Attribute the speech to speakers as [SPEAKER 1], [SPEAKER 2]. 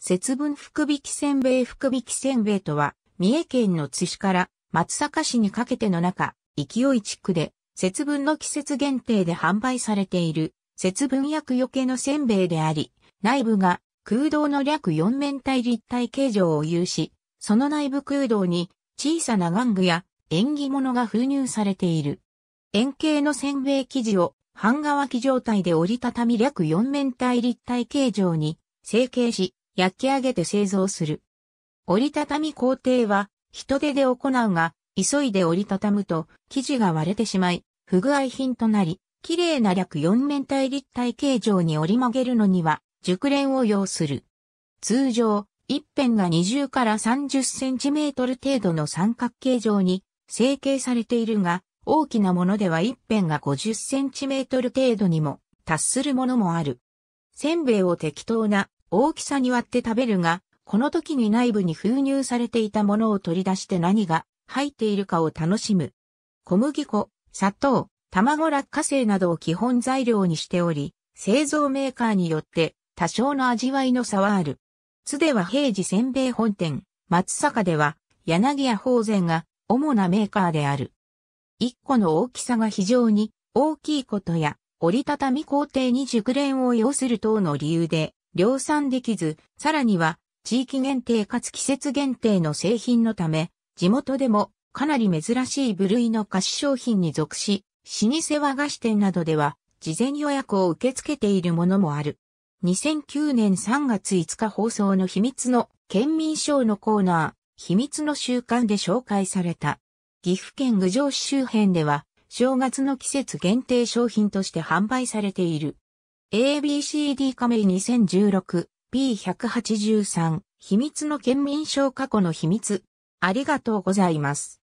[SPEAKER 1] 節分福引きせんべい福引きせんべいとは、三重県の津市から松阪市にかけての中、勢い地区で、節分の季節限定で販売されている、節分薬余けのせんべいであり、内部が空洞の略四面体立体形状を有し、その内部空洞に小さな玩具や縁起物が封入されている。円形のせんべい生地を半乾き状態で折りたたみ略四面体立体形状に成形し、焼き上げて製造する。折りたたみ工程は人手で行うが、急いで折りたたむと生地が割れてしまい、不具合品となり、綺麗な略4面体立体形状に折り曲げるのには熟練を要する。通常、一辺が20から30センチメートル程度の三角形状に成形されているが、大きなものでは一辺が50センチメートル程度にも達するものもある。せんべいを適当な大きさに割って食べるが、この時に内部に封入されていたものを取り出して何が入っているかを楽しむ。小麦粉、砂糖、卵落花生などを基本材料にしており、製造メーカーによって多少の味わいの差はある。津では平時せんべい本店、松坂では柳屋宝禅が主なメーカーである。一個の大きさが非常に大きいことや折りたたみ工程に熟練を要する等の理由で量産できず、さらには地域限定かつ季節限定の製品のため、地元でもかなり珍しい部類の菓子商品に属し、老舗和菓子店などでは事前予約を受け付けているものもある。2009年3月5日放送の秘密の県民賞のコーナー、秘密の習慣で紹介された。岐阜県郡上市周辺では、正月の季節限定商品として販売されている。ABCD 加盟 2016P183 秘密の県民賞過去の秘密。ありがとうございます。